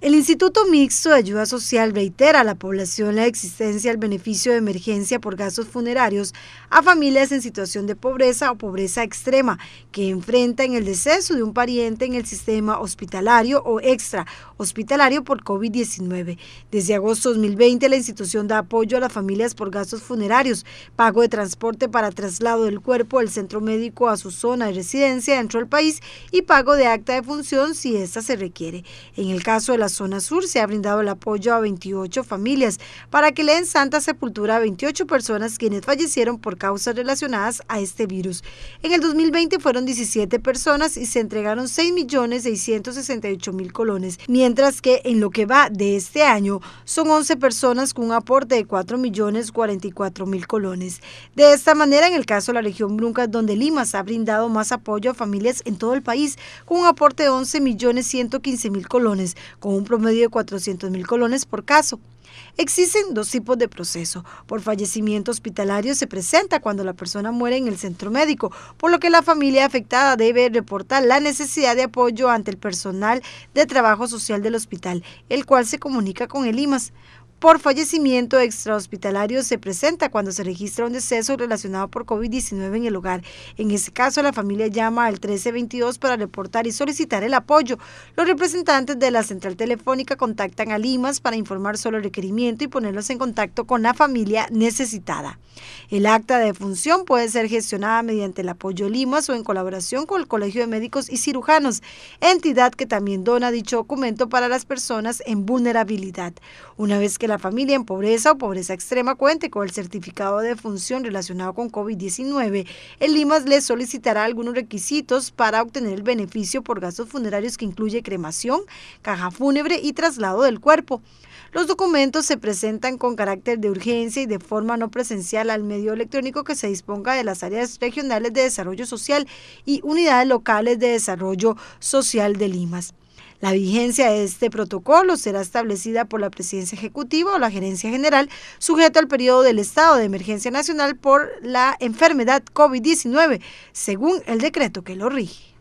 El Instituto Mixto de Ayuda Social reitera a la población la existencia del beneficio de emergencia por gastos funerarios a familias en situación de pobreza o pobreza extrema que enfrentan el deceso de un pariente en el sistema hospitalario o extra hospitalario por COVID-19. Desde agosto 2020 la institución da apoyo a las familias por gastos funerarios, pago de transporte para traslado del cuerpo del centro médico a su zona de residencia dentro del país y pago de acta de función si esta se requiere. En el caso de la zona sur se ha brindado el apoyo a 28 familias para que leen santa sepultura a 28 personas quienes fallecieron por causas relacionadas a este virus. En el 2020 fueron 17 personas y se entregaron 6.668.000 colones, mientras que en lo que va de este año son 11 personas con un aporte de 4.044.000 colones. De esta manera, en el caso de la región Brunca donde Limas ha brindado más apoyo a familias en todo el país con un aporte de 11.115.000 colones, con un promedio de 400 colones por caso. Existen dos tipos de proceso. Por fallecimiento hospitalario se presenta cuando la persona muere en el centro médico, por lo que la familia afectada debe reportar la necesidad de apoyo ante el personal de trabajo social del hospital, el cual se comunica con el IMAS por fallecimiento extrahospitalario se presenta cuando se registra un deceso relacionado por COVID-19 en el hogar. En ese caso, la familia llama al 1322 para reportar y solicitar el apoyo. Los representantes de la central telefónica contactan a Limas para informar sobre el requerimiento y ponerlos en contacto con la familia necesitada. El acta de función puede ser gestionada mediante el apoyo Limas o en colaboración con el Colegio de Médicos y Cirujanos, entidad que también dona dicho documento para las personas en vulnerabilidad. Una vez que la familia en pobreza o pobreza extrema cuente con el certificado de función relacionado con COVID-19, el Limas le solicitará algunos requisitos para obtener el beneficio por gastos funerarios que incluye cremación, caja fúnebre y traslado del cuerpo. Los documentos se presentan con carácter de urgencia y de forma no presencial al medio electrónico que se disponga de las áreas regionales de desarrollo social y unidades locales de desarrollo social de Limas. La vigencia de este protocolo será establecida por la Presidencia Ejecutiva o la Gerencia General, sujeto al periodo del estado de emergencia nacional por la enfermedad COVID-19, según el decreto que lo rige.